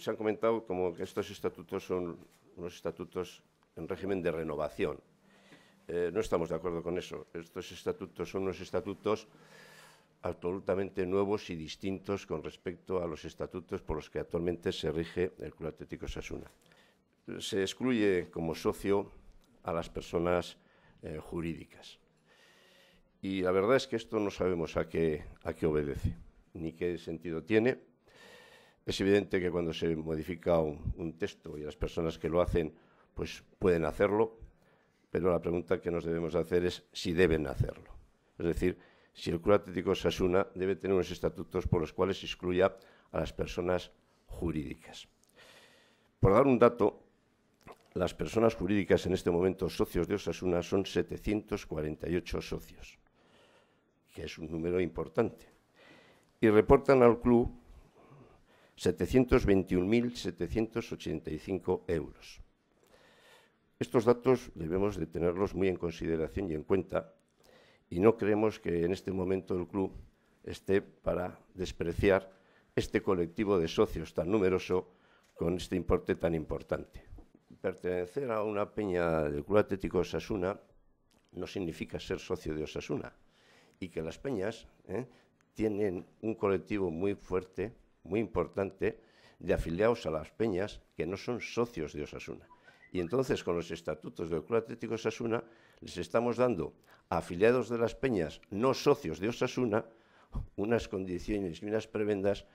se han comentado como que estos estatutos son unos estatutos en régimen de renovación. Eh, no estamos de acuerdo con eso. Estos estatutos son unos estatutos absolutamente nuevos y distintos con respecto a los estatutos por los que actualmente se rige el Club Atlético Sasuna. Se excluye como socio a las personas eh, jurídicas. Y la verdad es que esto no sabemos a qué, a qué obedece, ni qué sentido tiene es evidente que cuando se modifica un, texto y las personas que lo hacen, pues pueden hacerlo, pero la pregunta que nos debemos hacer es si deben hacerlo. Es decir, si el Club atlético Osasuna debe tener unos estatutos por los cuales se excluya a las personas jurídicas. Por dar un dato, las personas jurídicas en este momento socios de Osasuna son 748 socios, que es un número importante, y reportan al club 721.785 euros. Estos datos debemos de tenerlos muy en consideración y en cuenta y no creemos que en este momento el club esté para despreciar este colectivo de socios tan numeroso con este importe tan importante. Pertenecer a una peña del Club Atlético Osasuna no significa ser socio de Osasuna y que las peñas ¿eh? tienen un colectivo muy fuerte muy importante de afiliados a las peñas que no son socios de Osasuna. Y entonces con los estatutos del Club Atlético Osasuna les estamos dando a afiliados de las peñas no socios de Osasuna unas condiciones y unas prebendas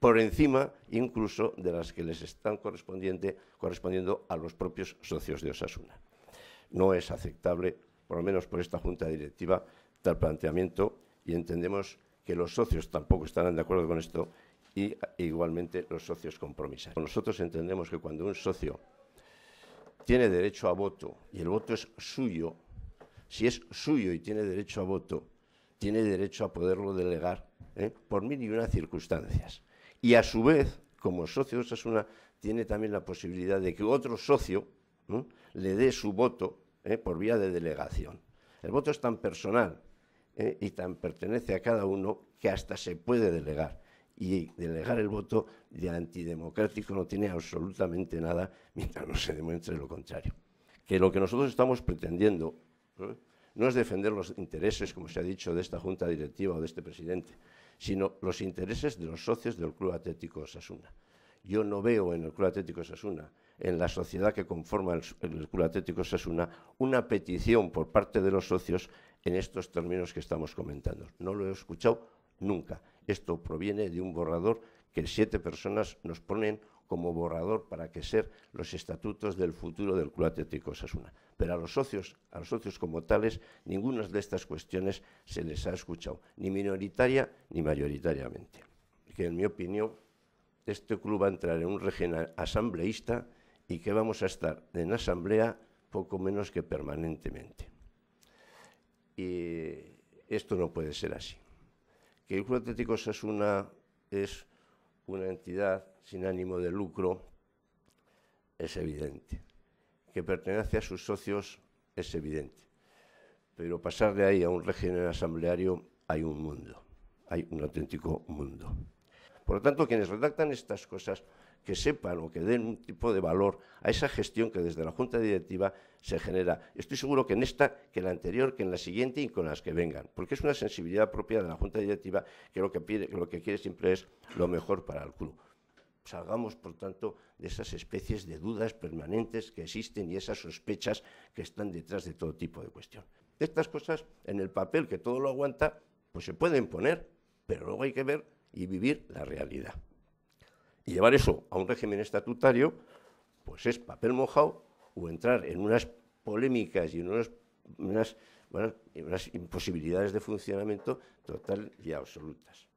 por encima incluso de las que les están correspondiendo a los propios socios de Osasuna. No es aceptable, por lo menos por esta Junta Directiva, tal planteamiento y entendemos que los socios tampoco estarán de acuerdo con esto y e igualmente los socios compromisarios. Nosotros entendemos que cuando un socio tiene derecho a voto y el voto es suyo, si es suyo y tiene derecho a voto, tiene derecho a poderlo delegar ¿eh? por mil y unas circunstancias. Y a su vez, como socio de tiene también la posibilidad de que otro socio le dé su voto ¿eh? por vía de delegación. El voto es tan personal ¿eh? y tan pertenece a cada uno que hasta se puede delegar y delegar el voto de antidemocrático no tiene absolutamente nada mientras no se demuestre lo contrario. Que lo que nosotros estamos pretendiendo ¿eh? no es defender los intereses, como se ha dicho, de esta junta directiva o de este presidente, sino los intereses de los socios del Club Atlético Osasuna. Yo no veo en el Club Atlético Osasuna, en la sociedad que conforma el, Club Atlético Osasuna, una petición por parte de los socios en estos términos que estamos comentando. No lo he escuchado nunca. Esto proviene de un borrador que siete personas nos ponen como borrador para que ser los estatutos del futuro del Club Atlético Sasuna. Pero a los socios, a los socios como tales, ninguna de estas cuestiones se les ha escuchado, ni minoritaria ni mayoritariamente. Que en mi opinión, este club va a entrar en un régimen asambleísta y que vamos a estar en asamblea poco menos que permanentemente. Y esto no puede ser así que el Club Atlético una es una entidad sin ánimo de lucro es evidente. Que pertenece a sus socios es evidente. Pero pasar de ahí a un régimen asambleario hay un mundo, hay un auténtico mundo. Por lo tanto, quienes redactan estas cosas, que sepan o que den un tipo de valor a esa gestión que desde la Junta Directiva se genera. Estoy seguro que en esta, que en la anterior, que en la siguiente y con las que vengan, porque es una sensibilidad propia de la Junta Directiva que lo que, quiere siempre es lo mejor para el club. Salgamos, por tanto, de esas especies de dudas permanentes que existen y esas sospechas que están detrás de todo tipo de cuestión. Estas cosas en el papel que todo lo aguanta, pues se pueden poner, pero luego hay que ver y vivir la realidad. Y llevar eso a un régimen estatutario, pues es papel mojado o entrar en unas polémicas y en unas, unas imposibilidades de funcionamiento total y absolutas.